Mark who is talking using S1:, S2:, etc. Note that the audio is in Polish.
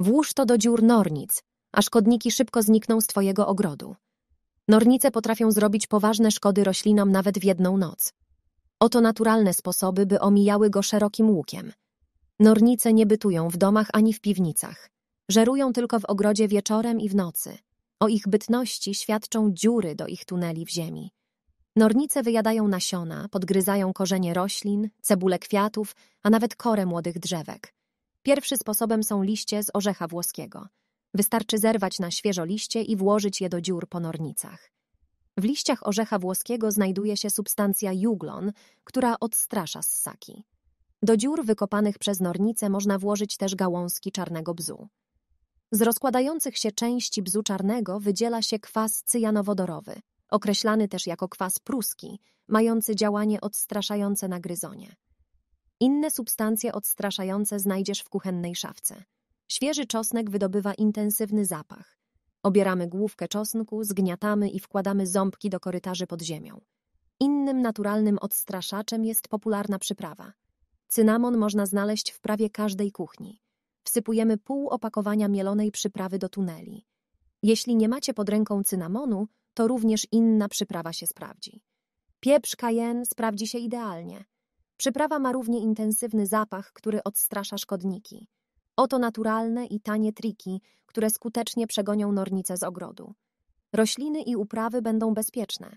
S1: Włóż to do dziur nornic, a szkodniki szybko znikną z twojego ogrodu. Nornice potrafią zrobić poważne szkody roślinom nawet w jedną noc. Oto naturalne sposoby, by omijały go szerokim łukiem. Nornice nie bytują w domach ani w piwnicach. Żerują tylko w ogrodzie wieczorem i w nocy. O ich bytności świadczą dziury do ich tuneli w ziemi. Nornice wyjadają nasiona, podgryzają korzenie roślin, cebule kwiatów, a nawet korę młodych drzewek. Pierwszym sposobem są liście z orzecha włoskiego. Wystarczy zerwać na świeżo liście i włożyć je do dziur po nornicach. W liściach orzecha włoskiego znajduje się substancja juglon, która odstrasza ssaki. Do dziur wykopanych przez nornice można włożyć też gałązki czarnego bzu. Z rozkładających się części bzu czarnego wydziela się kwas cyjanowodorowy, określany też jako kwas pruski, mający działanie odstraszające na gryzonie. Inne substancje odstraszające znajdziesz w kuchennej szafce. Świeży czosnek wydobywa intensywny zapach. Obieramy główkę czosnku, zgniatamy i wkładamy ząbki do korytarzy pod ziemią. Innym naturalnym odstraszaczem jest popularna przyprawa. Cynamon można znaleźć w prawie każdej kuchni. Wsypujemy pół opakowania mielonej przyprawy do tuneli. Jeśli nie macie pod ręką cynamonu, to również inna przyprawa się sprawdzi. Pieprz kajen sprawdzi się idealnie – Przyprawa ma równie intensywny zapach, który odstrasza szkodniki. Oto naturalne i tanie triki, które skutecznie przegonią nornice z ogrodu. Rośliny i uprawy będą bezpieczne.